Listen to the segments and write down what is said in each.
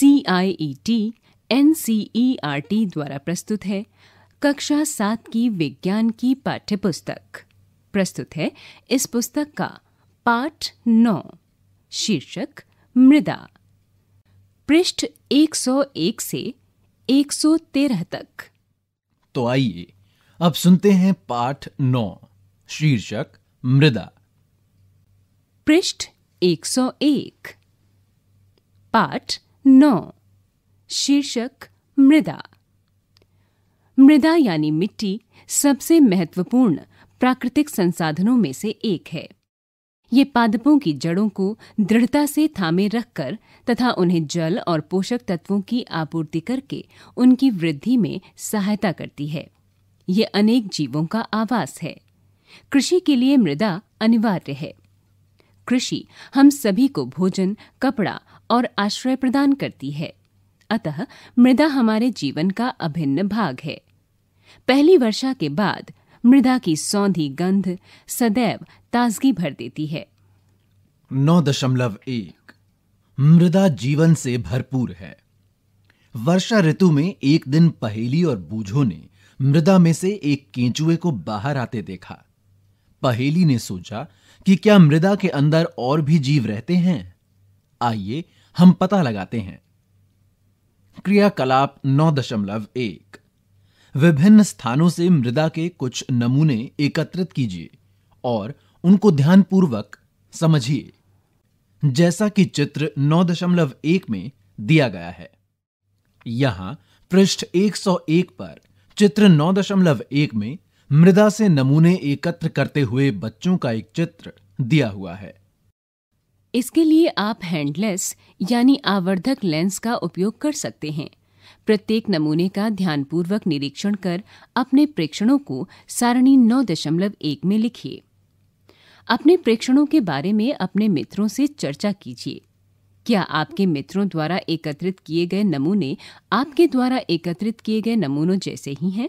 C I E T N C E R T द्वारा प्रस्तुत है कक्षा सात की विज्ञान की पाठ्य पुस्तक प्रस्तुत है इस पुस्तक का पाठ नौ शीर्षक मृदा पृष्ठ 101 से 113 तक तो आइए अब सुनते हैं पाठ नौ शीर्षक मृदा पृष्ठ 101 पाठ नौ शीर्षक मृदा मृदा यानी मिट्टी सबसे महत्वपूर्ण प्राकृतिक संसाधनों में से एक है ये पादपों की जड़ों को दृढ़ता से थामे रखकर तथा उन्हें जल और पोषक तत्वों की आपूर्ति करके उनकी वृद्धि में सहायता करती है ये अनेक जीवों का आवास है कृषि के लिए मृदा अनिवार्य है कृषि हम सभी को भोजन कपड़ा और आश्रय प्रदान करती है अतः मृदा हमारे जीवन का अभिन्न भाग है पहली वर्षा के बाद मृदा की सौंधी गंध सदैव ताजगी भर देती है नौ दशमलव एक मृदा जीवन से भरपूर है वर्षा ऋतु में एक दिन पहेली और बूझो ने मृदा में से एक केंचुए को बाहर आते देखा पहेली ने सोचा कि क्या मृदा के अंदर और भी जीव रहते हैं आइए हम पता लगाते हैं क्रियाकलाप नौ दशमलव एक विभिन्न स्थानों से मृदा के कुछ नमूने एकत्रित कीजिए और उनको ध्यानपूर्वक समझिए जैसा कि चित्र नौ दशमलव एक में दिया गया है यहां पृष्ठ 101 पर चित्र नौ दशमलव एक में मृदा से नमूने एकत्र करते हुए बच्चों का एक चित्र दिया हुआ है इसके लिए आप हैंडलेस यानी आवर्धक लेंस का उपयोग कर सकते हैं प्रत्येक नमूने का ध्यानपूर्वक निरीक्षण कर अपने प्रेक्षणों को सारणी नौ दशमलव एक में लिखिए अपने प्रेक्षणों के बारे में अपने मित्रों से चर्चा कीजिए क्या आपके मित्रों द्वारा एकत्रित किए गए नमूने आपके द्वारा एकत्रित किए गए नमूनों जैसे ही हैं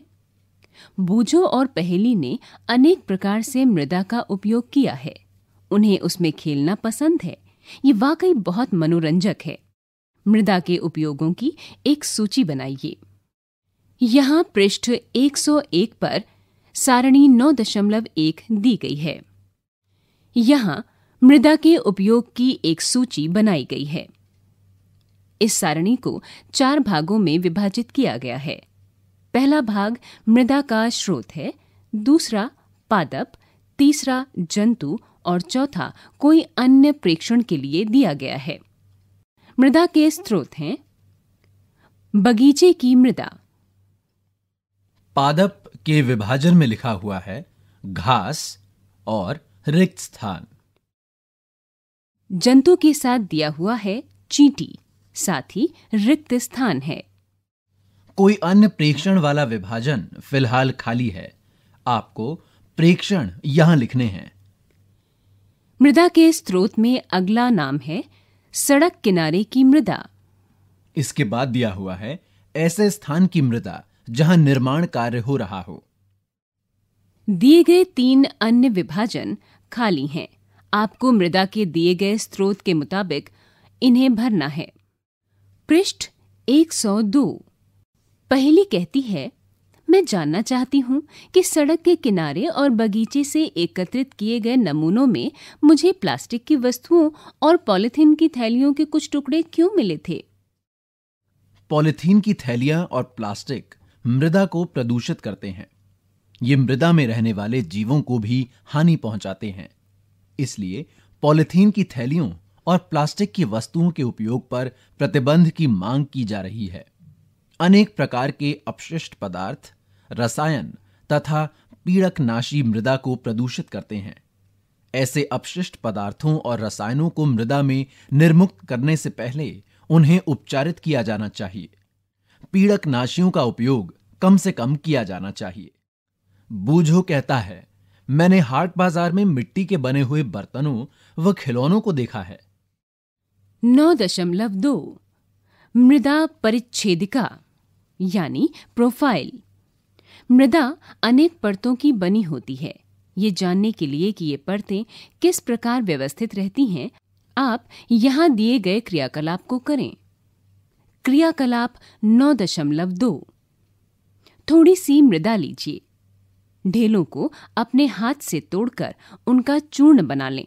बूझो और पहेली ने अनेक प्रकार से मृदा का उपयोग किया है उन्हें उसमें खेलना पसंद है ये वाकई बहुत मनोरंजक है मृदा के उपयोगों की एक सूची बनाइए यहाँ पृष्ठ 101 पर सारणी 9.1 दी गई है यहाँ मृदा के उपयोग की एक सूची बनाई गई है इस सारणी को चार भागों में विभाजित किया गया है पहला भाग मृदा का स्रोत है दूसरा पादप तीसरा जंतु और चौथा कोई अन्य प्रेक्षण के लिए दिया गया है मृदा के स्रोत हैं बगीचे की मृदा पादप के विभाजन में लिखा हुआ है घास और रिक्त स्थान जंतु के साथ दिया हुआ है चींटी साथ ही रिक्त स्थान है कोई अन्य प्रेक्षण वाला विभाजन फिलहाल खाली है आपको प्रेक्षण यहां लिखने हैं मृदा के स्रोत में अगला नाम है सड़क किनारे की मृदा इसके बाद दिया हुआ है ऐसे स्थान की मृदा जहां निर्माण कार्य हो रहा हो दिए गए तीन अन्य विभाजन खाली हैं आपको मृदा के दिए गए स्रोत के मुताबिक इन्हें भरना है पृष्ठ 102 पहली कहती है मैं जानना चाहती हूँ कि सड़क के किनारे और बगीचे से एकत्रित किए गए नमूनों में मुझे प्लास्टिक की वस्तुओं और पॉलिथीन की थैलियों के कुछ टुकड़े क्यों मिले थे पॉलिथीन की थैलियां और प्लास्टिक मृदा को प्रदूषित करते हैं ये मृदा में रहने वाले जीवों को भी हानि पहुंचाते हैं इसलिए पॉलिथीन की थैलियों और प्लास्टिक की वस्तुओं के उपयोग पर प्रतिबंध की मांग की जा रही है अनेक प्रकार के अपशिष्ट पदार्थ रसायन तथा पीड़क नाशी मृदा को प्रदूषित करते हैं ऐसे अपशिष्ट पदार्थों और रसायनों को मृदा में निर्मुक्त करने से पहले उन्हें उपचारित किया जाना चाहिए पीड़क नाशियों का उपयोग कम से कम किया जाना चाहिए बूझो कहता है मैंने हाट बाजार में मिट्टी के बने हुए बर्तनों व खिलौनों को देखा है नौ दशमलव दो मृदा परिच्छेदिका यानी प्रोफाइल मृदा अनेक परतों की बनी होती है ये जानने के लिए कि ये परतें किस प्रकार व्यवस्थित रहती हैं आप यहाँ दिए गए क्रियाकलाप को करें क्रियाकलाप नौ दशमलव दो थोड़ी सी मृदा लीजिए ढेलों को अपने हाथ से तोड़कर उनका चूर्ण बना लें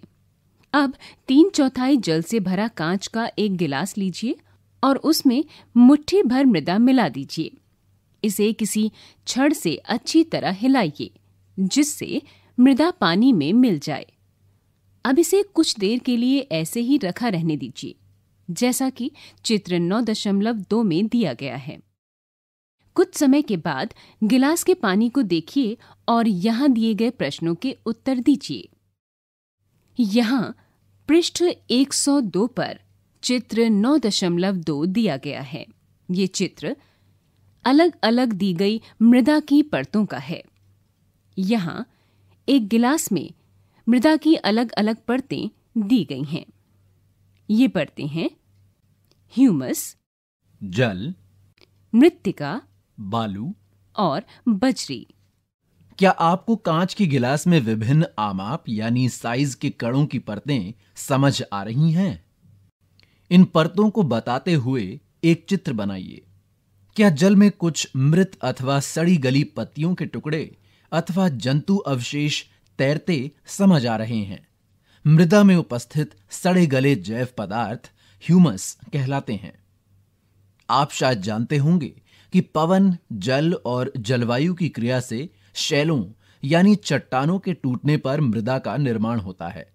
अब तीन चौथाई जल से भरा कांच का एक गिलास लीजिए और उसमें मुट्ठी भर मृदा मिला दीजिए इसे किसी छड़ से अच्छी तरह हिलाइए जिससे मृदा पानी में मिल जाए अब इसे कुछ देर के लिए ऐसे ही रखा रहने दीजिए जैसा कि चित्र नौ दशमलव दो में दिया गया है कुछ समय के बाद गिलास के पानी को देखिए और यहां दिए गए प्रश्नों के उत्तर दीजिए यहां पृष्ठ 102 पर चित्र 9.2 दिया गया है ये चित्र अलग अलग दी गई मृदा की परतों का है यहाँ एक गिलास में मृदा की अलग अलग परतें दी गई हैं ये परतें हैं ह्यूमस जल मृतिका बालू और बजरी क्या आपको कांच के गिलास में विभिन्न आमाप यानी साइज के कणों की परतें समझ आ रही हैं इन परतों को बताते हुए एक चित्र बनाइए क्या जल में कुछ मृत अथवा सड़ी गली पत्तियों के टुकड़े अथवा जंतु अवशेष तैरते समझ आ रहे हैं मृदा में उपस्थित सड़े गले जैव पदार्थ ह्यूमस कहलाते हैं आप शायद जानते होंगे कि पवन जल और जलवायु की क्रिया से शैलों यानी चट्टानों के टूटने पर मृदा का निर्माण होता है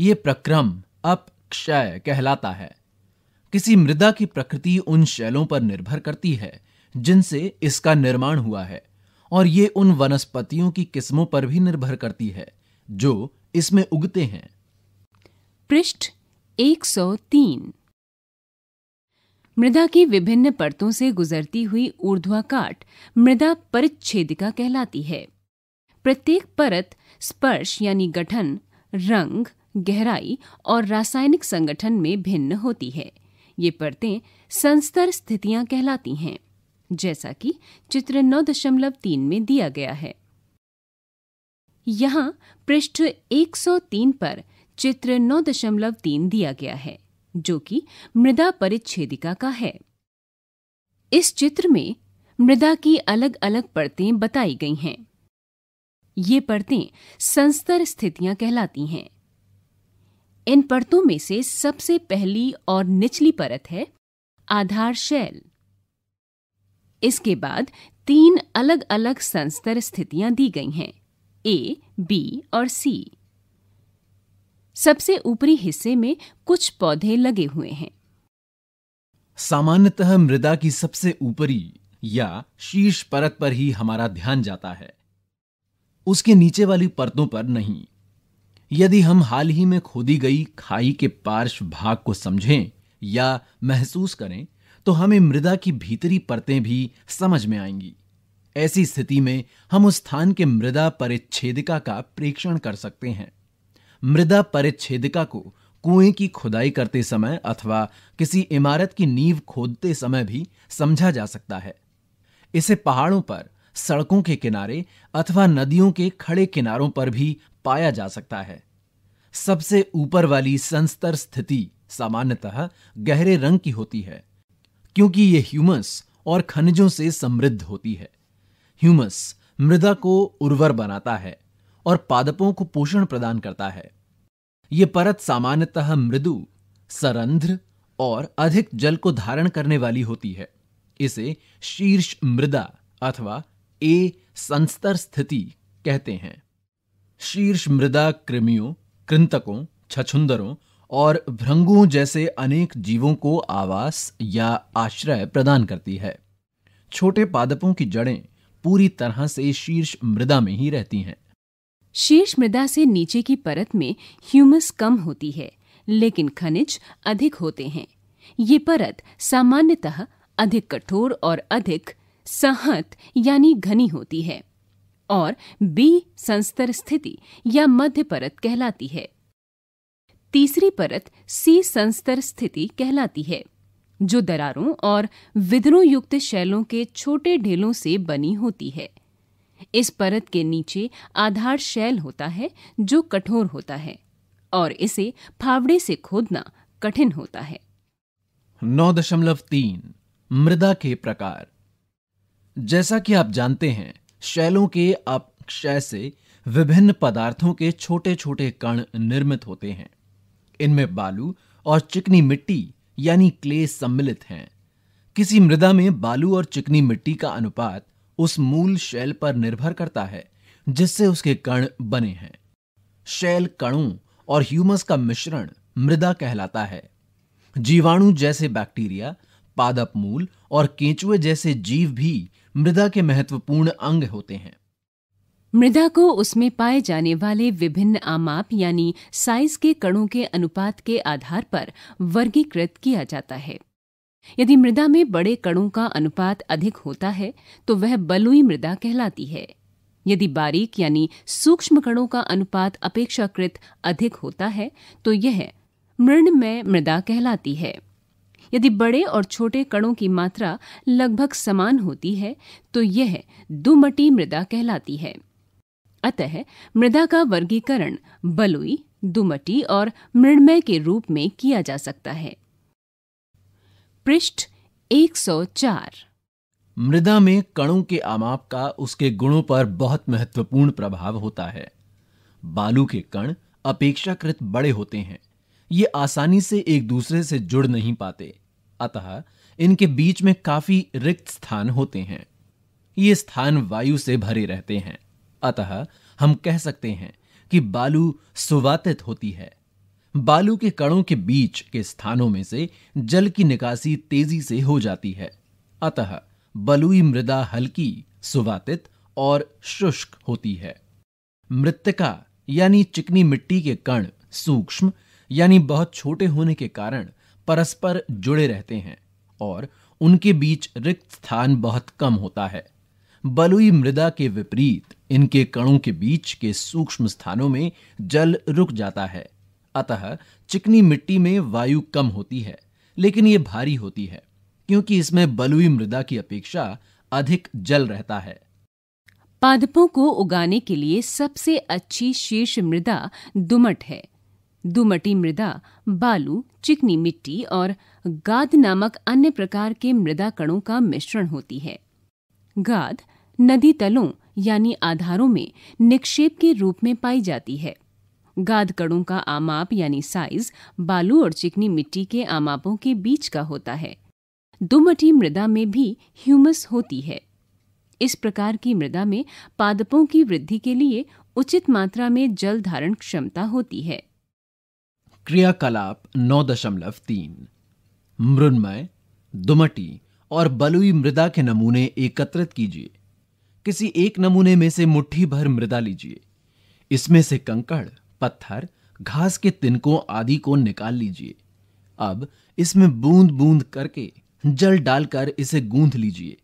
ये प्रक्रम अप क्षय कहलाता है किसी मृदा की प्रकृति उन शैलों पर निर्भर करती है जिनसे इसका निर्माण हुआ है और ये उन वनस्पतियों की किस्मों पर भी निर्भर करती है जो इसमें उगते हैं पृष्ठ 103 मृदा की विभिन्न परतों से गुजरती हुई ऊर्ध्वाकाट मृदा परिच्छेदिका कहलाती है प्रत्येक परत स्पर्श यानी गठन रंग गहराई और रासायनिक संगठन में भिन्न होती है ये परतें संस्तर स्थितियां कहलाती हैं जैसा कि चित्र नौ दशमलव तीन में दिया गया है यहाँ पृष्ठ 103 पर चित्र नौ दशमलव तीन दिया गया है जो कि मृदा परिच्छेदिका का है इस चित्र में मृदा की अलग अलग परतें बताई गई हैं ये परतें संस्तर स्थितियां कहलाती हैं इन परतों में से सबसे पहली और निचली परत है आधार शैल इसके बाद तीन अलग अलग संस्तर स्थितियां दी गई हैं ए बी और सी सबसे ऊपरी हिस्से में कुछ पौधे लगे हुए हैं सामान्यतः मृदा की सबसे ऊपरी या शीर्ष परत पर ही हमारा ध्यान जाता है उसके नीचे वाली परतों पर नहीं यदि हम हाल ही में खोदी गई खाई के पार्श्व भाग को समझें या महसूस करें तो हमें मृदा की भीतरी परतें भी समझ में आएंगी ऐसी स्थिति में हम उस स्थान के मृदा परिच्छेदिका का प्रेक्षण कर सकते हैं मृदा परिच्छेदिका को कुएं की खुदाई करते समय अथवा किसी इमारत की नींव खोदते समय भी समझा जा सकता है इसे पहाड़ों पर सड़कों के किनारे अथवा नदियों के खड़े किनारों पर भी पाया जा सकता है सबसे ऊपर वाली संस्तर स्थिति सामान्यतः गहरे रंग की होती है क्योंकि यह ह्यूमस और खनिजों से समृद्ध होती है ह्यूमस मृदा को उर्वर बनाता है और पादपों को पोषण प्रदान करता है यह परत सामान्यतः मृदु सरंध्र और अधिक जल को धारण करने वाली होती है इसे शीर्ष मृदा अथवा ए संस्तर स्थिति कहते हैं शीर्ष मृदा कृमियों कृंतकों छछुंदरों और भृंगुओं जैसे अनेक जीवों को आवास या आश्रय प्रदान करती है छोटे पादपों की जड़ें पूरी तरह से शीर्ष मृदा में ही रहती हैं शीर्ष मृदा से नीचे की परत में ह्यूमस कम होती है लेकिन खनिज अधिक होते हैं ये परत सामान्यतः अधिक कठोर और अधिक सहत यानी घनी होती है और बी संस्तर स्थिति या मध्य परत कहलाती है तीसरी परत सी संस्तर स्थिति कहलाती है जो दरारों और विधरों युक्त शैलों के छोटे ढेलों से बनी होती है इस परत के नीचे आधार शैल होता है जो कठोर होता है और इसे फावड़े से खोदना कठिन होता है नौ दशमलव तीन मृदा के प्रकार जैसा कि आप जानते हैं शैलों के अपक्षय से विभिन्न पदार्थों के छोटे छोटे कण निर्मित होते हैं इनमें बालू और चिकनी मिट्टी यानी क्ले सम्मिलित हैं किसी मृदा में बालू और चिकनी मिट्टी का अनुपात उस मूल शैल पर निर्भर करता है जिससे उसके कण बने हैं शैल कणों और ह्यूमस का मिश्रण मृदा कहलाता है जीवाणु जैसे बैक्टीरिया पादप मूल और केंचुए जैसे जीव भी मृदा के महत्वपूर्ण अंग होते हैं मृदा को उसमें पाए जाने वाले विभिन्न आमाप यानी साइज के कणों के अनुपात के आधार पर वर्गीकृत किया जाता है यदि मृदा में बड़े कणों का अनुपात अधिक होता है तो वह बलुई मृदा कहलाती है यदि बारीक यानी सूक्ष्म कणों का अनुपात अपेक्षाकृत अधिक होता है तो यह मृणमय मृदा कहलाती है यदि बड़े और छोटे कणों की मात्रा लगभग समान होती है तो यह दुमटी मृदा कहलाती है अतः मृदा का वर्गीकरण बलुई दुमटी और मृणमय के रूप में किया जा सकता है पृष्ठ 104 मृदा में कणों के आमाप का उसके गुणों पर बहुत महत्वपूर्ण प्रभाव होता है बालू के कण अपेक्षाकृत बड़े होते हैं ये आसानी से एक दूसरे से जुड़ नहीं पाते अतः इनके बीच में काफी रिक्त स्थान होते हैं ये स्थान वायु से भरे रहते हैं अतः हम कह सकते हैं कि बालू सुवातित होती है बालू के कणों के बीच के स्थानों में से जल की निकासी तेजी से हो जाती है अतः बलुई मृदा हल्की सुवातित और शुष्क होती है मृतिका यानी चिकनी मिट्टी के कण सूक्ष्म यानी बहुत छोटे होने के कारण परस्पर जुड़े रहते हैं और उनके बीच रिक्त स्थान बहुत कम होता है बलुई मृदा के विपरीत इनके कणों के बीच के सूक्ष्म स्थानों में जल रुक जाता है अतः चिकनी मिट्टी में वायु कम होती है लेकिन ये भारी होती है क्योंकि इसमें बलुई मृदा की अपेक्षा अधिक जल रहता है पादपों को उगाने के लिए सबसे अच्छी शीर्ष मृदा दुमट है दुमटी मृदा बालू चिकनी मिट्टी और गाद नामक अन्य प्रकार के मृदा कणों का मिश्रण होती है गाद नदी तलों यानी आधारों में निक्षेप के रूप में पाई जाती है गाद कणों का आमाप यानी साइज बालू और चिकनी मिट्टी के आमापों के बीच का होता है दुमटी मृदा में भी ह्यूमस होती है इस प्रकार की मृदा में पादपों की वृद्धि के लिए उचित मात्रा में जल धारण क्षमता होती है क्रियाकलाप नौ दशमलव तीन मृन्मय दुमटी और बलुई मृदा के नमूने एकत्रित कीजिए किसी एक नमूने में से मुट्ठी भर मृदा लीजिए इसमें से कंकड़ पत्थर घास के तिनकों आदि को निकाल लीजिए अब इसमें बूंद बूंद करके जल डालकर इसे गूंथ लीजिए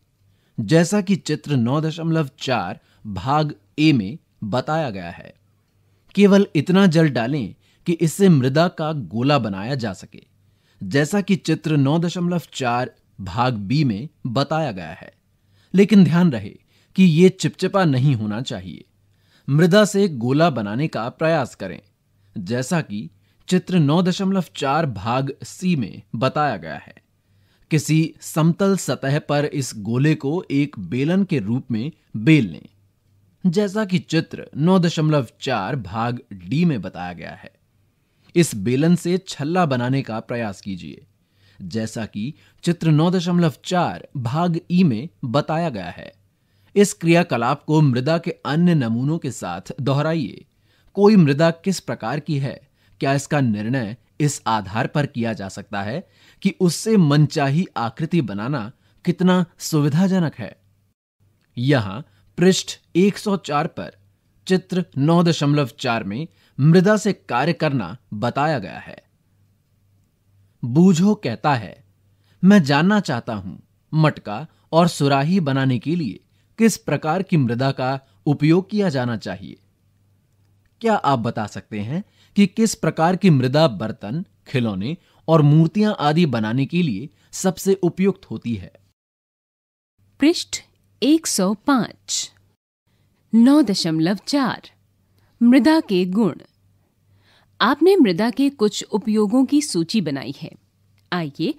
जैसा कि चित्र नौ दशमलव चार भाग ए में बताया गया है केवल इतना जल डालें कि इससे मृदा का गोला बनाया जा सके जैसा कि चित्र 9.4 भाग बी में बताया गया है लेकिन ध्यान रहे कि यह चिपचिपा नहीं होना चाहिए मृदा से गोला बनाने का प्रयास करें जैसा कि चित्र 9.4 भाग सी में बताया गया है किसी समतल सतह पर इस गोले को एक बेलन के रूप में बेल लें जैसा कि चित्र 9.4 भाग डी में बताया गया है इस बेलन से छल्ला बनाने का प्रयास कीजिए जैसा कि चित्र 9.4 भाग ई में बताया गया है इस क्रियाकलाप को मृदा के अन्य नमूनों के साथ दोहराइए कोई मृदा किस प्रकार की है क्या इसका निर्णय इस आधार पर किया जा सकता है कि उससे मनचाही आकृति बनाना कितना सुविधाजनक है यहां पृष्ठ 104 पर चित्र 9.4 में मृदा से कार्य करना बताया गया है बूझो कहता है मैं जानना चाहता हूं मटका और सुराही बनाने के लिए किस प्रकार की मृदा का उपयोग किया जाना चाहिए क्या आप बता सकते हैं कि किस प्रकार की मृदा बर्तन खिलौने और मूर्तियां आदि बनाने के लिए सबसे उपयुक्त होती है पृष्ठ 105 9.4 मृदा के गुण आपने मृदा के कुछ उपयोगों की सूची बनाई है आइए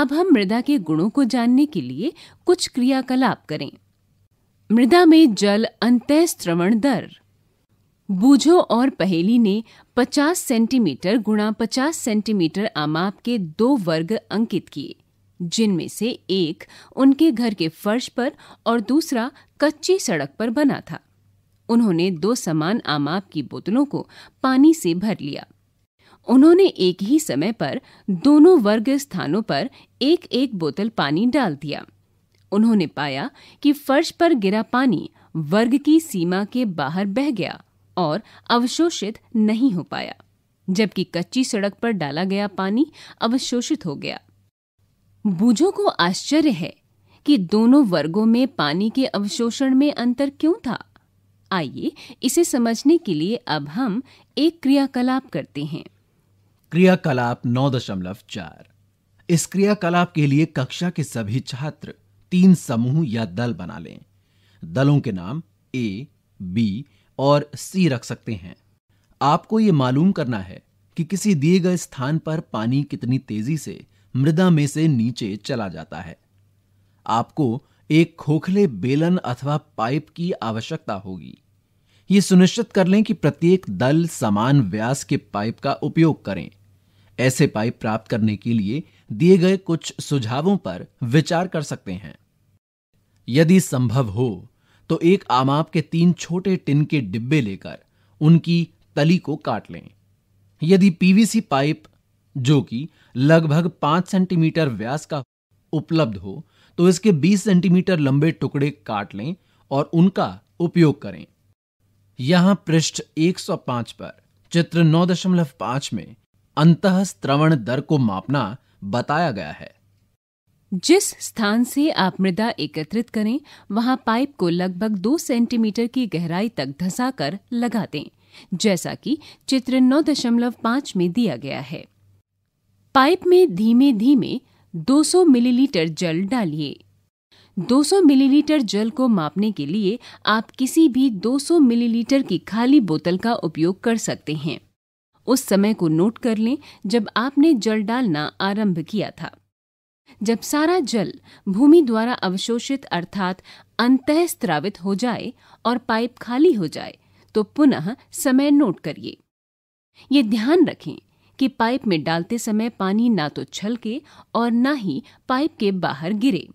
अब हम मृदा के गुणों को जानने के लिए कुछ क्रियाकलाप करें मृदा में जल श्रवण दर बूझो और पहेली ने 50 सेंटीमीटर गुणा 50 सेंटीमीटर आमाप के दो वर्ग अंकित किए जिनमें से एक उनके घर के फर्श पर और दूसरा कच्ची सड़क पर बना था उन्होंने दो समान आमाप की बोतलों को पानी से भर लिया उन्होंने एक ही समय पर दोनों वर्ग स्थानों पर एक एक बोतल पानी डाल दिया उन्होंने पाया कि फर्श पर गिरा पानी वर्ग की सीमा के बाहर बह गया और अवशोषित नहीं हो पाया जबकि कच्ची सड़क पर डाला गया पानी अवशोषित हो गया बूझों को आश्चर्य है कि दोनों वर्गों में पानी के अवशोषण में अंतर क्यों था आइए इसे समझने के लिए अब हम एक क्रियाकलाप करते हैं क्रियाकलाप नौ दशमलव चार इस क्रियाकलाप के लिए कक्षा के सभी छात्र तीन समूह या दल बना लें दलों के नाम ए बी और सी रख सकते हैं आपको ये मालूम करना है कि किसी दिए गए स्थान पर पानी कितनी तेजी से मृदा में से नीचे चला जाता है आपको एक खोखले बेलन अथवा पाइप की आवश्यकता होगी ये सुनिश्चित कर लें कि प्रत्येक दल समान व्यास के पाइप का उपयोग करें ऐसे पाइप प्राप्त करने के लिए दिए गए कुछ सुझावों पर विचार कर सकते हैं यदि संभव हो तो एक आमाप के तीन छोटे टिन के डिब्बे लेकर उनकी तली को काट लें यदि पीवीसी पाइप जो कि लगभग पांच सेंटीमीटर व्यास का उपलब्ध हो तो इसके 20 सेंटीमीटर लंबे टुकड़े काट लें और उनका उपयोग करें यहां पृष्ठ 105 पर चित्र 9.5 में अंत स्त्रवण दर को मापना बताया गया है जिस स्थान से आप मृदा एकत्रित करें वहां पाइप को लगभग दो सेंटीमीटर की गहराई तक धंसाकर लगा दें जैसा कि चित्र 9.5 में दिया गया है पाइप में धीमे धीमे 200 मिलीलीटर जल डालिए 200 मिलीलीटर जल को मापने के लिए आप किसी भी 200 मिलीलीटर की खाली बोतल का उपयोग कर सकते हैं उस समय को नोट कर लें जब आपने जल डालना आरंभ किया था जब सारा जल भूमि द्वारा अवशोषित अर्थात स्त्रावित हो जाए और पाइप खाली हो जाए तो पुनः समय नोट करिए ये ध्यान रखें कि पाइप में डालते समय पानी ना तो छलके और ना ही पाइप के बाहर गिरे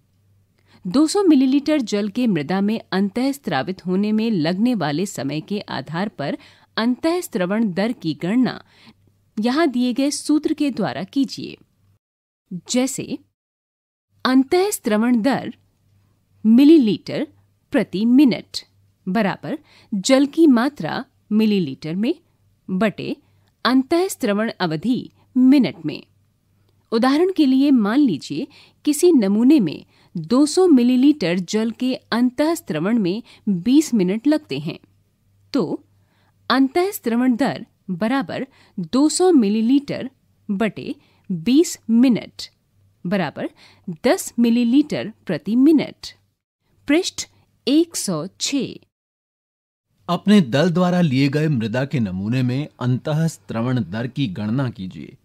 200 मिलीलीटर जल के मृदा में स्त्रावित होने में लगने वाले समय के आधार पर अंतःस्त्रवण दर की गणना यहां दिए गए सूत्र के द्वारा कीजिए जैसे अंतःस्त्रवण दर मिलीलीटर प्रति मिनट बराबर जल की मात्रा मिलीलीटर में बटे श्रवण अवधि मिनट में उदाहरण के लिए मान लीजिए किसी नमूने में 200 मिलीलीटर जल के श्रवण में 20 मिनट लगते हैं तो अंत श्रवण दर बराबर 200 मिलीलीटर बटे 20 मिनट बराबर 10 मिलीलीटर प्रति मिनट पृष्ठ 106 अपने दल द्वारा लिए गए मृदा के नमूने में अंत स्त्रवण दर की गणना कीजिए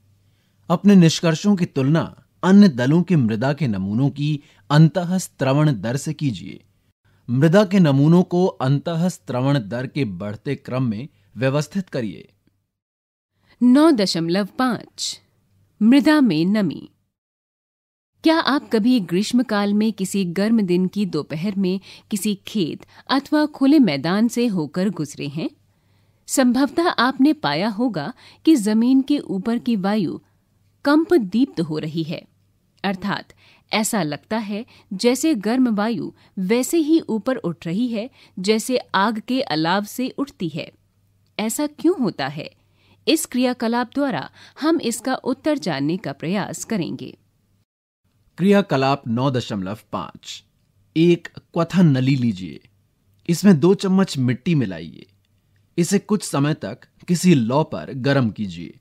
अपने निष्कर्षों की तुलना अन्य दलों के मृदा के नमूनों की अंत स्त्रवण दर से कीजिए मृदा के नमूनों को अंत स्त्रवण दर के बढ़ते क्रम में व्यवस्थित करिए नौ दशमलव पांच मृदा में नमी क्या आप कभी ग्रीष्मकाल में किसी गर्म दिन की दोपहर में किसी खेत अथवा खुले मैदान से होकर गुजरे हैं संभवतः आपने पाया होगा कि जमीन के ऊपर की वायु कंप दीप्त हो रही है अर्थात ऐसा लगता है जैसे गर्म वायु वैसे ही ऊपर उठ रही है जैसे आग के अलाव से उठती है ऐसा क्यों होता है इस क्रियाकलाप द्वारा हम इसका उत्तर जानने का प्रयास करेंगे क्रियाकलाप नौ दशमलव पांच एक क्वथन नली लीजिए इसमें दो चम्मच मिट्टी मिलाइए इसे कुछ समय तक किसी लौ पर गर्म कीजिए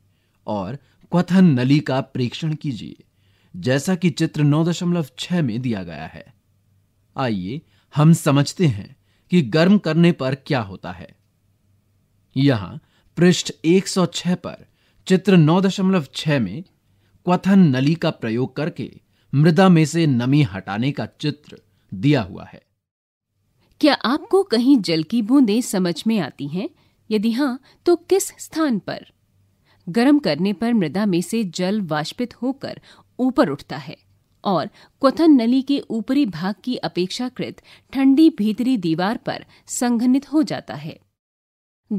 और क्वथन नली का प्रेक्षण कीजिए जैसा कि चित्र छह में दिया गया है आइए हम समझते हैं कि गर्म करने पर क्या होता है यहां पृष्ठ 106 पर चित्र 9.6 में क्वथन नली का प्रयोग करके मृदा में से नमी हटाने का चित्र दिया हुआ है क्या आपको कहीं जल की बूंदें समझ में आती हैं यदि हाँ तो किस स्थान पर गर्म करने पर मृदा में से जल वाष्पित होकर ऊपर उठता है और क्वथन नली के ऊपरी भाग की अपेक्षाकृत ठंडी भीतरी दीवार पर संघनित हो जाता है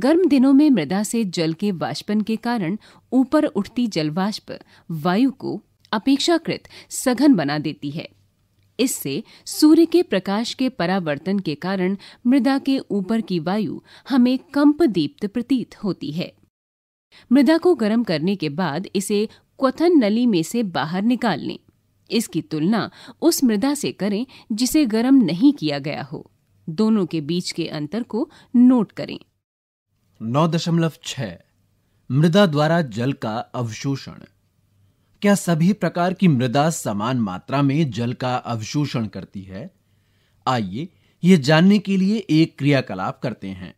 गर्म दिनों में मृदा से जल के वाष्पन के कारण ऊपर उठती जलवाष्प वायु को अपेक्षाकृत सघन बना देती है इससे सूर्य के प्रकाश के परावर्तन के कारण मृदा के ऊपर की वायु हमें कंप दीप्त प्रतीत होती है मृदा को गर्म करने के बाद इसे क्वथन नली में से बाहर निकाल लें इसकी तुलना उस मृदा से करें जिसे गर्म नहीं किया गया हो दोनों के बीच के अंतर को नोट करें नौ दशमलव छह मृदा द्वारा जल का अवशोषण क्या सभी प्रकार की मृदा समान मात्रा में जल का अवशोषण करती है आइए यह जानने के लिए एक क्रियाकलाप करते हैं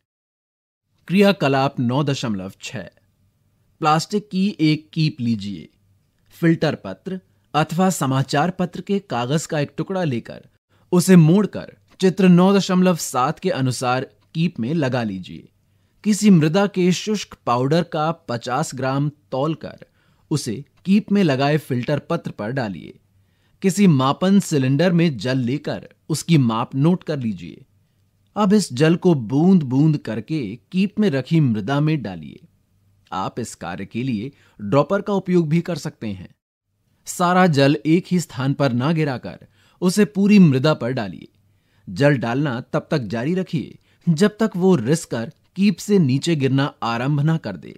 क्रियाकलाप नौ दशमलव छह प्लास्टिक की एक कीप लीजिए फिल्टर पत्र अथवा समाचार पत्र के कागज का एक टुकड़ा लेकर उसे मोड़कर चित्र नौ दशमलव सात के अनुसार कीप में लगा लीजिए किसी मृदा के शुष्क पाउडर का 50 ग्राम तौलकर उसे कीप में लगाए फिल्टर पत्र पर डालिए किसी मापन सिलेंडर में जल लेकर उसकी माप नोट कर लीजिए अब इस जल को बूंद बूंद करके कीप में रखी मृदा में डालिए आप इस कार्य के लिए ड्रॉपर का उपयोग भी कर सकते हैं सारा जल एक ही स्थान पर ना गिराकर उसे पूरी मृदा पर डालिए जल डालना तब तक जारी रखिए जब तक वो रिस कर कीप से नीचे गिरना आरंभ ना कर दे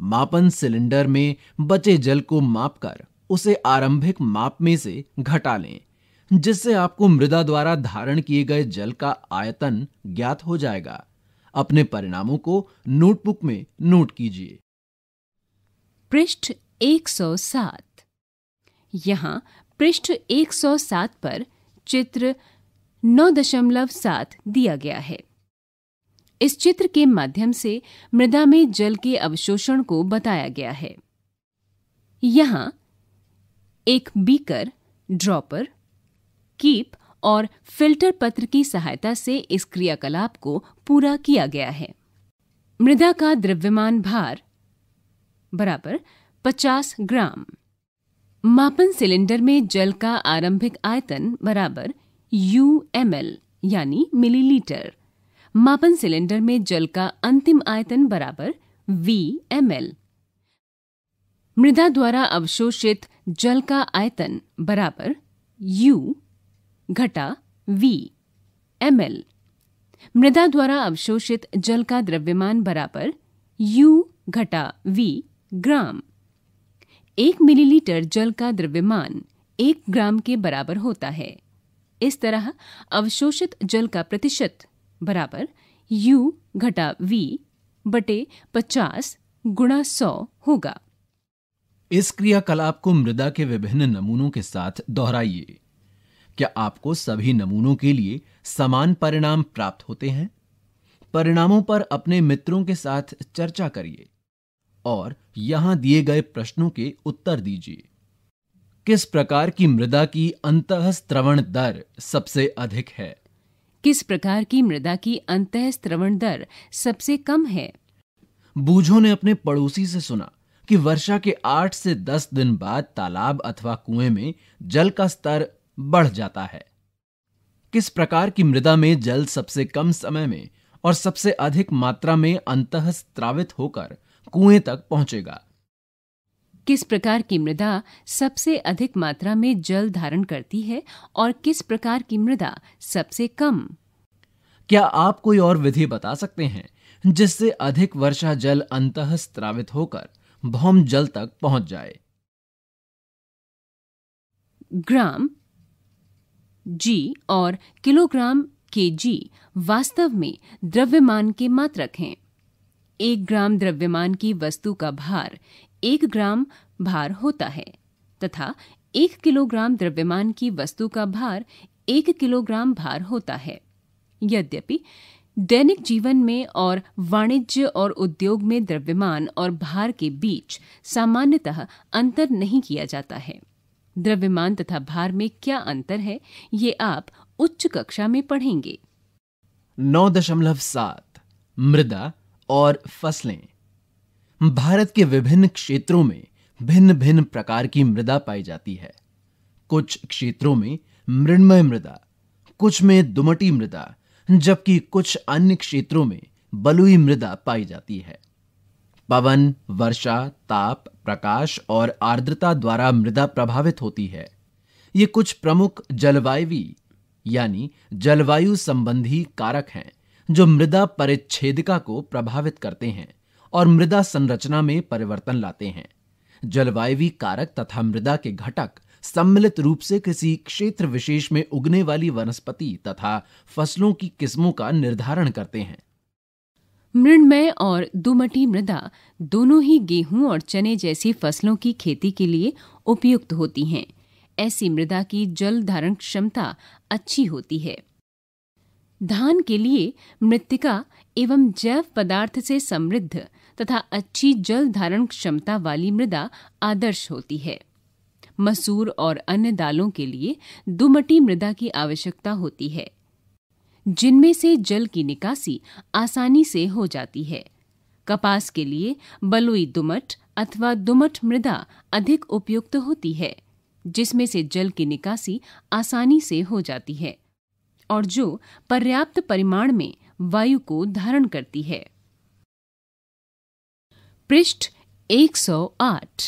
मापन सिलेंडर में बचे जल को मापकर उसे आरंभिक माप में से घटा लें जिससे आपको मृदा द्वारा धारण किए गए जल का आयतन ज्ञात हो जाएगा अपने परिणामों को नोटबुक में नोट कीजिए पृष्ठ 107 यहां पृष्ठ 107 पर चित्र 9.7 दिया गया है इस चित्र के माध्यम से मृदा में जल के अवशोषण को बताया गया है यहां एक बीकर ड्रॉपर कीप और फिल्टर पत्र की सहायता से इस क्रियाकलाप को पूरा किया गया है मृदा का द्रव्यमान भार बराबर 50 ग्राम मापन सिलेंडर में जल का आरंभिक आयतन बराबर यू एम एल यानी मिलीलीटर मापन सिलेंडर में जल का अंतिम आयतन बराबर वी एम एल मृदा द्वारा अवशोषित जल का आयतन बराबर यू घटा वी एम एल मृदा द्वारा अवशोषित जल का द्रव्यमान बराबर यू घटा वी ग्राम एक मिलीलीटर जल का द्रव्यमान एक ग्राम के बराबर होता है इस तरह अवशोषित जल का प्रतिशत बराबर यू घटा वी बटे पचास गुणा सौ होगा इस क्रियाकलाप को मृदा के विभिन्न नमूनों के साथ दोहराइए क्या आपको सभी नमूनों के लिए समान परिणाम प्राप्त होते हैं परिणामों पर अपने मित्रों के साथ चर्चा करिए और यहां दिए गए प्रश्नों के उत्तर दीजिए किस प्रकार की मृदा की अंतःस्त्रवण दर सबसे अधिक है किस प्रकार की मृदा की अंत स्त्रवण दर सबसे कम है बूझो ने अपने पड़ोसी से सुना कि वर्षा के आठ से दस दिन बाद तालाब अथवा कुएं में जल का स्तर बढ़ जाता है किस प्रकार की मृदा में जल सबसे कम समय में और सबसे अधिक मात्रा में अंत स्त्रावित होकर कुएं तक पहुंचेगा किस प्रकार की मृदा सबसे अधिक मात्रा में जल धारण करती है और किस प्रकार की मृदा सबसे कम क्या आप कोई और विधि बता सकते हैं जिससे अधिक वर्षा जल अंत स्त्रावित होकर भौम जल तक पहुंच जाए ग्राम जी और किलोग्राम के जी वास्तव में द्रव्यमान के मात्रक हैं एक ग्राम द्रव्यमान की वस्तु का भार एक ग्राम भार होता है तथा एक किलोग्राम द्रव्यमान की वस्तु का भार एक किलोग्राम भार होता है यद्यपि दैनिक जीवन में और वाणिज्य और उद्योग में द्रव्यमान और भार के बीच सामान्यतः अंतर नहीं किया जाता है द्रव्यमान तथा भार में क्या अंतर है ये आप उच्च कक्षा में पढ़ेंगे नौ दशमलव सात मृदा और फसलें भारत के विभिन्न क्षेत्रों में भिन्न भिन्न प्रकार की मृदा पाई जाती है कुछ क्षेत्रों में मृणमय मृदा कुछ में दुमटी मृदा जबकि कुछ अन्य क्षेत्रों में बलुई मृदा पाई जाती है पवन वर्षा ताप प्रकाश और आर्द्रता द्वारा मृदा प्रभावित होती है ये कुछ प्रमुख जलवायवी यानी जलवायु संबंधी कारक हैं जो मृदा परिच्छेदिका को प्रभावित करते हैं और मृदा संरचना में परिवर्तन लाते हैं जलवायवी कारक तथा मृदा के घटक सम्मिलित रूप से किसी क्षेत्र विशेष में उगने वाली वनस्पति तथा फसलों की किस्मों का निर्धारण करते हैं मृणमय और दुमटी मृदा दोनों ही गेहूं और चने जैसी फसलों की खेती के लिए उपयुक्त होती हैं ऐसी मृदा की जल धारण क्षमता अच्छी होती है धान के लिए मृतिका एवं जैव पदार्थ से समृद्ध तथा अच्छी जल धारण क्षमता वाली मृदा आदर्श होती है मसूर और अन्य दालों के लिए दुमटी मृदा की आवश्यकता होती है जिनमें से जल की निकासी आसानी से हो जाती है कपास के लिए बलुई दुमट अथवा दुमट मृदा अधिक उपयुक्त होती है जिसमें से जल की निकासी आसानी से हो जाती है और जो पर्याप्त परिमाण में वायु को धारण करती है पृष्ठ 108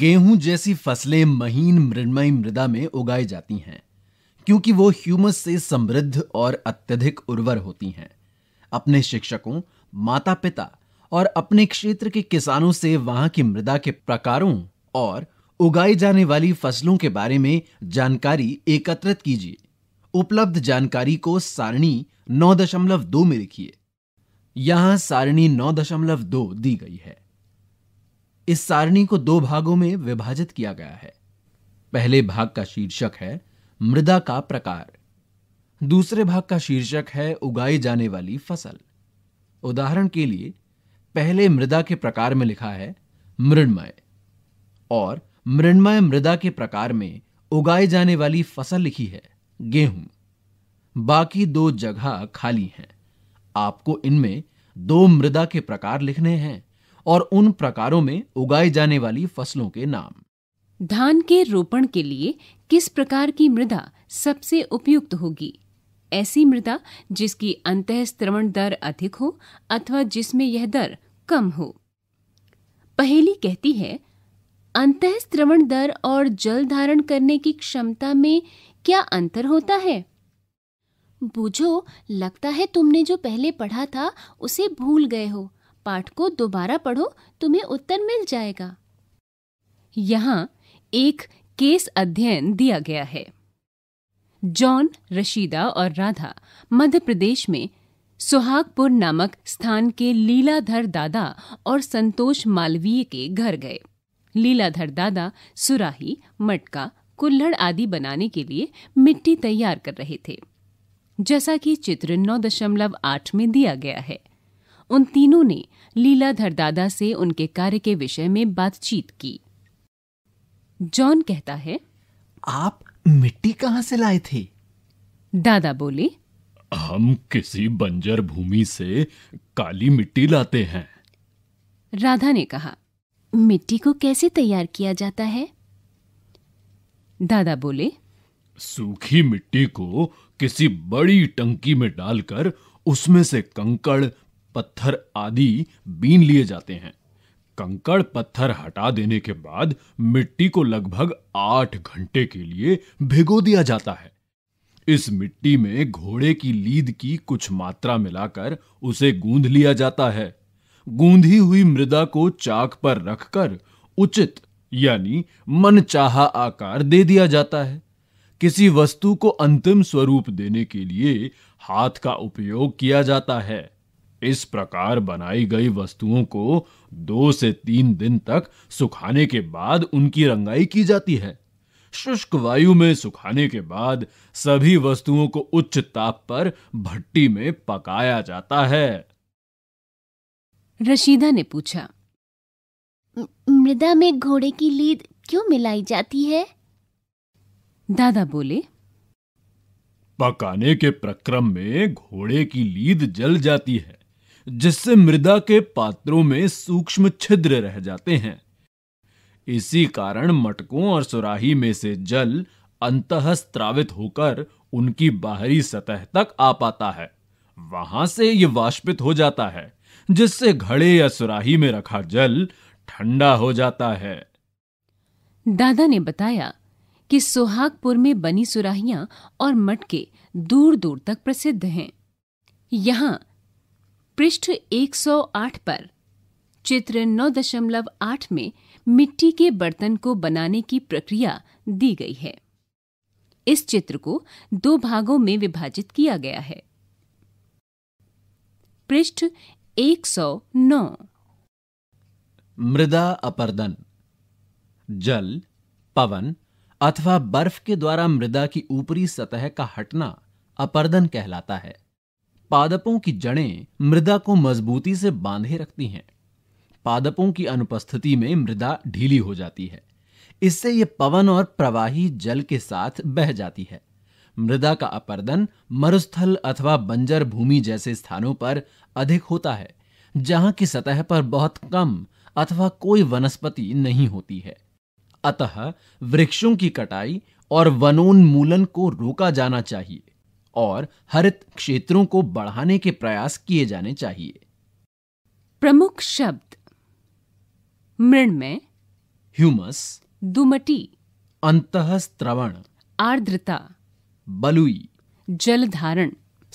गेहूं जैसी फसलें महीन मृणमयी मृदा में उगाई जाती हैं क्योंकि वो ह्यूमस से समृद्ध और अत्यधिक उर्वर होती हैं अपने शिक्षकों माता पिता और अपने क्षेत्र के किसानों से वहां की मृदा के प्रकारों और उगाई जाने वाली फसलों के बारे में जानकारी एकत्रित कीजिए उपलब्ध जानकारी को सारणी नौ दशमलव दो में लिखिए यहां सारणी नौ दशमलव दो दी गई है इस सारणी को दो भागों में विभाजित किया गया है पहले भाग का शीर्षक है मृदा का प्रकार दूसरे भाग का शीर्षक है उगाई जाने वाली फसल उदाहरण के लिए पहले मृदा के प्रकार में लिखा है मृणमय और मृणमय मृदा के प्रकार में उगाई जाने वाली फसल लिखी है गेहूं बाकी दो जगह खाली हैं आपको इनमें दो मृदा के प्रकार लिखने हैं और उन प्रकारों में उगाई जाने वाली फसलों के नाम धान के रोपण के लिए किस प्रकार की मृदा सबसे उपयुक्त होगी ऐसी मृदा जिसकी अंतःस्त्रवण दर अधिक हो अथवा जिसमें यह दर कम हो पहेली कहती है अंतःस्त्रवण दर और जल धारण करने की क्षमता में क्या अंतर होता है बूझो लगता है तुमने जो पहले पढ़ा था उसे भूल गए हो पाठ को दोबारा पढ़ो तुम्हें उत्तर मिल जाएगा यहाँ एक केस अध्ययन दिया गया है जॉन रशीदा और राधा मध्य प्रदेश में सुहागपुर नामक स्थान के लीलाधर दादा और संतोष मालवीय के घर गए लीलाधर दादा सुराही मटका कुल्हड़ आदि बनाने के लिए मिट्टी तैयार कर रहे थे जैसा कि चित्र 9.8 में दिया गया है उन तीनों ने लीलाधर दादा से उनके कार्य के विषय में बातचीत की जॉन कहता है आप मिट्टी कहाँ से लाए थे दादा बोले हम किसी बंजर भूमि से काली मिट्टी लाते हैं राधा ने कहा मिट्टी को कैसे तैयार किया जाता है दादा बोले सूखी मिट्टी को किसी बड़ी टंकी में डालकर उसमें से कंकड़ पत्थर आदि बीन लिए जाते हैं कंकड़ पत्थर हटा देने के बाद मिट्टी को लगभग आठ घंटे के लिए भिगो दिया जाता है इस मिट्टी में घोड़े की लीद की कुछ मात्रा मिलाकर उसे गूंध लिया जाता है गूंधी हुई मृदा को चाक पर रखकर उचित यानी मनचाहा आकार दे दिया जाता है किसी वस्तु को अंतिम स्वरूप देने के लिए हाथ का उपयोग किया जाता है इस प्रकार बनाई गई वस्तुओं को दो से तीन दिन तक सुखाने के बाद उनकी रंगाई की जाती है शुष्क वायु में सुखाने के बाद सभी वस्तुओं को उच्च ताप पर भट्टी में पकाया जाता है रशीदा ने पूछा मृदा में घोड़े की लीद क्यों मिलाई जाती है दादा बोले पकाने के प्रक्रम में घोड़े की लीद जल जाती है जिससे मृदा के पात्रों में सूक्ष्म छिद्र रह जाते हैं इसी कारण मटकों और सुराही में से जल अंतस्त्रावित होकर उनकी बाहरी सतह तक आ पाता है वहां से ये वाष्पित हो जाता है जिससे घड़े या सुराही में रखा जल ठंडा हो जाता है दादा ने बताया कि सुहागपुर में बनी सुराहियां और मटके दूर दूर तक प्रसिद्ध हैं यहां पृष्ठ 108 पर चित्र 9.8 में मिट्टी के बर्तन को बनाने की प्रक्रिया दी गई है इस चित्र को दो भागों में विभाजित किया गया है पृष्ठ 109 मृदा अपर्दन जल पवन अथवा बर्फ के द्वारा मृदा की ऊपरी सतह का हटना अपर्दन कहलाता है पादपों की जड़ें मृदा को मजबूती से बांधे रखती हैं पादपों की अनुपस्थिति में मृदा ढीली हो जाती है इससे यह पवन और प्रवाही जल के साथ बह जाती है मृदा का अपर्दन मरुस्थल अथवा बंजर भूमि जैसे स्थानों पर अधिक होता है जहां की सतह पर बहुत कम अथवा कोई वनस्पति नहीं होती है अतः वृक्षों की कटाई और वनोन्मूलन को रोका जाना चाहिए और हरित क्षेत्रों को बढ़ाने के प्रयास किए जाने चाहिए प्रमुख शब्द मृणमय ह्यूमस दुमटी अंत श्रवण आर्द्रता बलुई जलधारण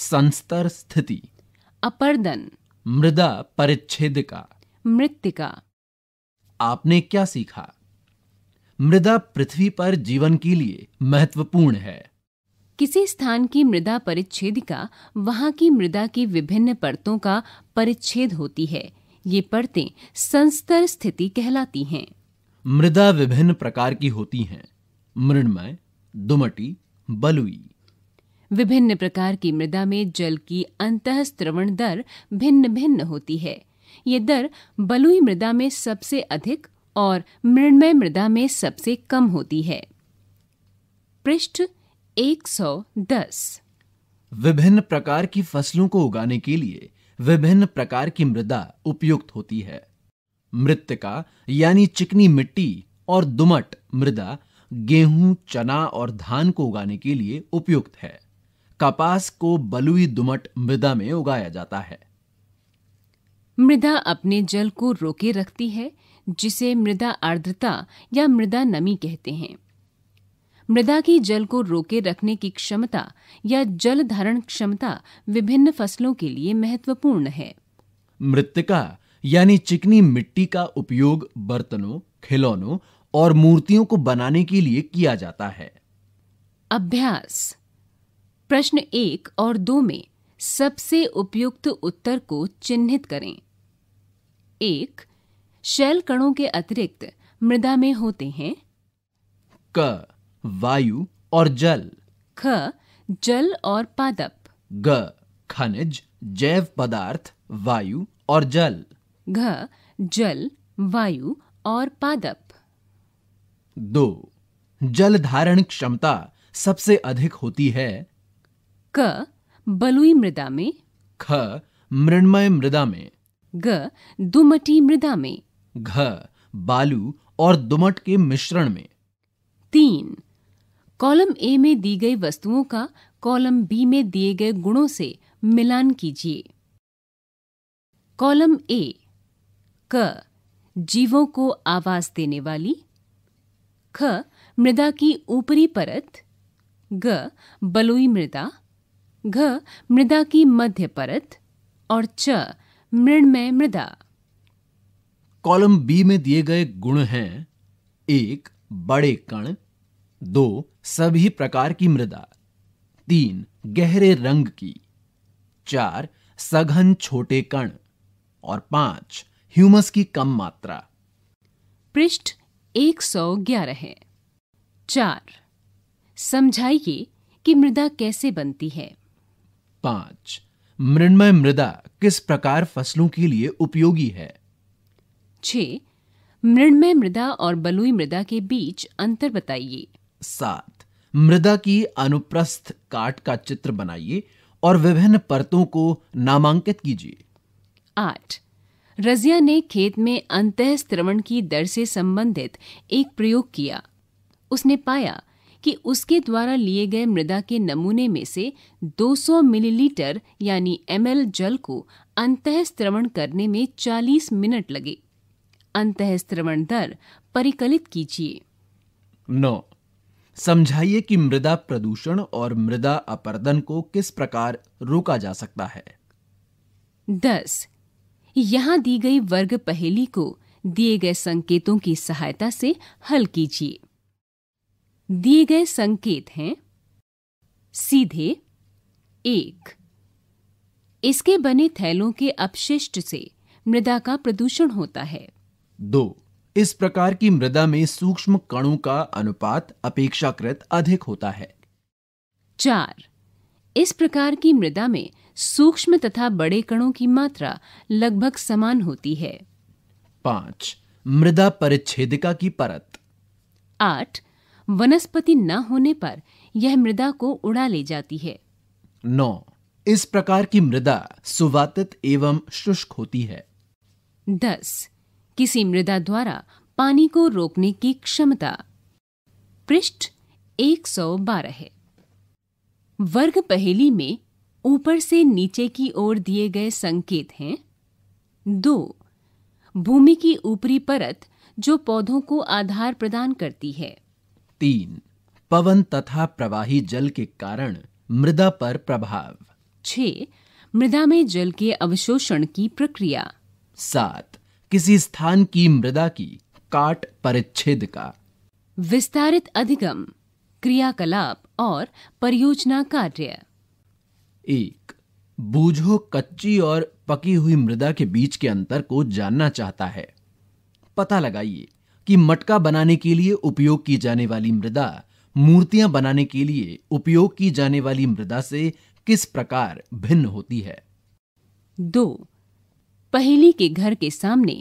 संस्तर स्थिति अपर्दन मृदा परिच्छेद का मृतिका आपने क्या सीखा मृदा पृथ्वी पर जीवन के लिए महत्वपूर्ण है किसी स्थान की मृदा परिच्छेदिका वहाँ की मृदा की विभिन्न परतों का परिच्छेद होती है ये परतें संस्तर स्थिति कहलाती हैं मृदा विभिन्न प्रकार की होती हैं मृणमय दुमटी बलुई विभिन्न प्रकार की मृदा में जल की अंतःस्त्रवण दर भिन्न भिन्न होती है ये दर बलुई मृदा में सबसे अधिक और मृणमय मृदा में सबसे कम होती है पृष्ठ 110 विभिन्न प्रकार की फसलों को उगाने के लिए विभिन्न प्रकार की मृदा उपयुक्त होती है मृतिका यानी चिकनी मिट्टी और दुमट मृदा गेहूं चना और धान को उगाने के लिए उपयुक्त है कपास को बलुई दुमट मृदा में उगाया जाता है मृदा अपने जल को रोके रखती है जिसे मृदा आर्द्रता या मृदा नमी कहते हैं मृदा की जल को रोके रखने की क्षमता या जल धारण क्षमता विभिन्न फसलों के लिए महत्वपूर्ण है मृतिका यानी चिकनी मिट्टी का उपयोग बर्तनों खिलौनों और मूर्तियों को बनाने के लिए किया जाता है अभ्यास प्रश्न एक और दो में सबसे उपयुक्त उत्तर को चिन्हित करें एक शैल कणों के अतिरिक्त मृदा में होते हैं क वायु और जल ख जल और पादप ग खनिज जैव पदार्थ वायु और जल घ जल वायु और पादप दो जल धारण क्षमता सबसे अधिक होती है क बलुई मृदा में ख मृणमय मृदा में ग दुमटी मृदा में घ बालू और दुमट के मिश्रण में तीन कॉलम ए में दी गई वस्तुओं का कॉलम बी में दिए गए गुणों से मिलान कीजिए कॉलम ए क जीवों को आवास देने वाली ख मृदा की ऊपरी परत ग बलुई मृदा घ मृदा की मध्य परत और च मृणमय मृदा कॉलम बी में दिए गए गुण हैं एक बड़े कण दो सभी प्रकार की मृदा तीन गहरे रंग की चार सघन छोटे कण और पांच ह्यूमस की कम मात्रा पृष्ठ 111 है चार समझाइए कि मृदा कैसे बनती है पांच मृणमय मृदा किस प्रकार फसलों के लिए उपयोगी है छः मृणमय मृदा और बलुई मृदा के बीच अंतर बताइए सात मृदा की अनुप्रस्थ काट का चित्र बनाइए और विभिन्न परतों को नामांकित कीजिए आठ रजिया ने खेत में अंत श्रवण की दर से संबंधित एक प्रयोग किया उसने पाया कि उसके द्वारा लिए गए मृदा के नमूने में से 200 मिलीलीटर यानी एमएल जल को अंत श्रवण करने में 40 मिनट लगे अंतःस्त्रवण दर परिकलित कीजिए नौ समझाइए कि मृदा प्रदूषण और मृदा अपरदन को किस प्रकार रोका जा सकता है दस यहाँ दी गई वर्ग पहेली को दिए गए संकेतों की सहायता से हल कीजिए दिए गए संकेत हैं सीधे एक इसके बने थैलों के अपशिष्ट से मृदा का प्रदूषण होता है दो इस प्रकार की मृदा में सूक्ष्म कणों का अनुपात अपेक्षाकृत अधिक होता है चार इस प्रकार की मृदा में सूक्ष्म तथा बड़े कणों की मात्रा लगभग समान होती है पांच मृदा परिच्छेदिका की परत आठ वनस्पति न होने पर यह मृदा को उड़ा ले जाती है नौ इस प्रकार की मृदा सुवातित एवं शुष्क होती है दस किसी मृदा द्वारा पानी को रोकने की क्षमता पृष्ठ 112 है वर्ग पहेली में ऊपर से नीचे की ओर दिए गए संकेत हैं दो भूमि की ऊपरी परत जो पौधों को आधार प्रदान करती है तीन पवन तथा प्रवाही जल के कारण मृदा पर प्रभाव छ मृदा में जल के अवशोषण की प्रक्रिया सात किसी स्थान की मृदा की काट परिच्छेद का विस्तारित अधिगम क्रियाकलाप और परियोजना कार्य एक बूझो कच्ची और पकी हुई मृदा के बीच के अंतर को जानना चाहता है पता लगाइए कि मटका बनाने के लिए उपयोग की जाने वाली मृदा मूर्तियां बनाने के लिए उपयोग की जाने वाली मृदा से किस प्रकार भिन्न होती है दो पहेली के घर के सामने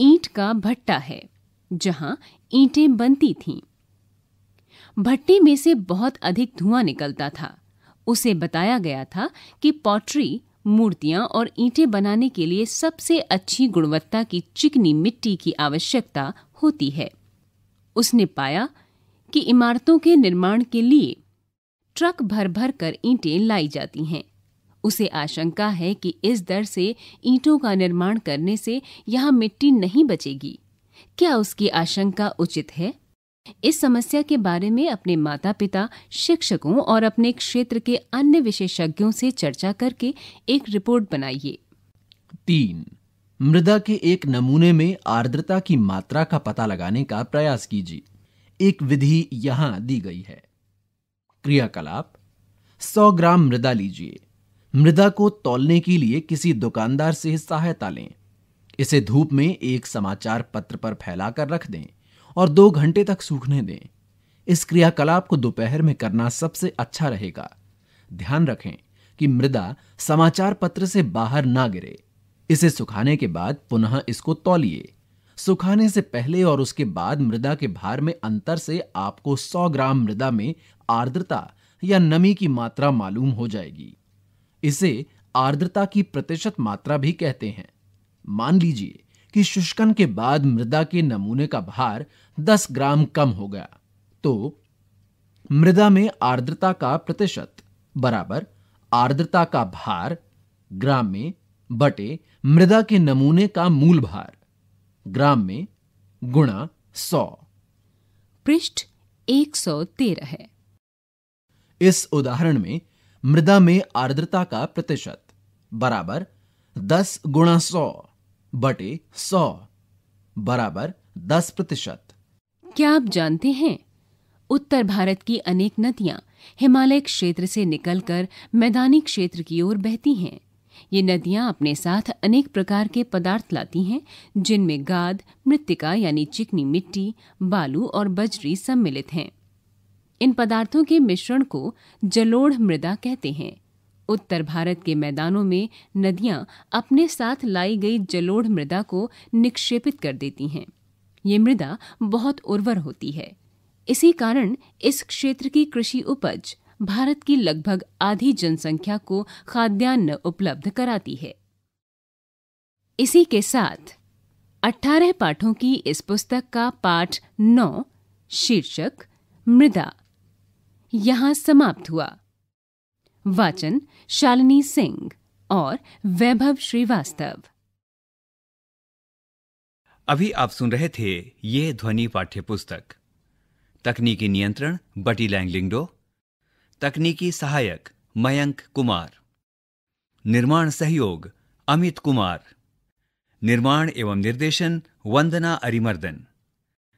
ईंट का भट्टा है जहां ईंटें बनती थीं। भट्टे में से बहुत अधिक धुआं निकलता था उसे बताया गया था कि पॉटरी मूर्तियां और ईंटें बनाने के लिए सबसे अच्छी गुणवत्ता की चिकनी मिट्टी की आवश्यकता होती है उसने पाया कि इमारतों के निर्माण के लिए ट्रक भर भर कर ईंटें लाई जाती हैं उसे आशंका है कि इस दर से ईंटों का निर्माण करने से यहाँ मिट्टी नहीं बचेगी क्या उसकी आशंका उचित है इस समस्या के बारे में अपने माता पिता शिक्षकों और अपने क्षेत्र के अन्य विशेषज्ञों से चर्चा करके एक रिपोर्ट बनाइए तीन मृदा के एक नमूने में आर्द्रता की मात्रा का पता लगाने का प्रयास कीजिए एक विधि यहां दी गई है क्रियाकलाप 100 ग्राम मृदा लीजिए मृदा को तौलने के लिए किसी दुकानदार से सहायता लें इसे धूप में एक समाचार पत्र पर फैलाकर रख दें और दो घंटे तक सूखने दें इस क्रियाकलाप को दोपहर में करना सबसे अच्छा रहेगा ध्यान रखें कि मृदा समाचार पत्र से बाहर ना गिरे इसे सुखाने के बाद पुनः इसको तौलिए सुखाने से पहले और उसके बाद मृदा के भार में अंतर से आपको 100 ग्राम मृदा में आर्द्रता या नमी की मात्रा मालूम हो जाएगी इसे आर्द्रता की प्रतिशत मात्रा भी कहते हैं मान लीजिए कि शुष्कन के बाद मृदा के नमूने का भार 10 ग्राम कम हो गया तो मृदा में आर्द्रता का प्रतिशत बराबर आर्द्रता का भार ग्राम में बटे मृदा के नमूने का मूल भार ग्राम में गुणा सौ पृष्ठ 113 है इस उदाहरण में मृदा में आर्द्रता का प्रतिशत बराबर दस गुणा सौ बटे सौ बराबर दस प्रतिशत क्या आप जानते हैं उत्तर भारत की अनेक नदियां हिमालय क्षेत्र से निकलकर मैदानी क्षेत्र की ओर बहती हैं ये नदियां अपने साथ अनेक प्रकार के पदार्थ लाती हैं जिनमें गाद मृतिका यानी चिकनी मिट्टी बालू और बजरी सम्मिलित हैं इन पदार्थों के मिश्रण को जलोढ़ मृदा कहते हैं उत्तर भारत के मैदानों में नदियां अपने साथ लाई गई जलोढ़ मृदा को निक्षेपित कर देती हैं ये मृदा बहुत उर्वर होती है इसी कारण इस क्षेत्र की कृषि उपज भारत की लगभग आधी जनसंख्या को खाद्यान्न उपलब्ध कराती है इसी के साथ 18 पाठों की इस पुस्तक का पाठ 9 शीर्षक मृदा यहां समाप्त हुआ वाचन शालिनी सिंह और वैभव श्रीवास्तव अभी आप सुन रहे थे ये ध्वनि पाठ्य पुस्तक तकनीकी नियंत्रण बटी लैंगलिंगडो तकनीकी सहायक मयंक कुमार निर्माण सहयोग अमित कुमार निर्माण एवं निर्देशन वंदना अरिमर्दन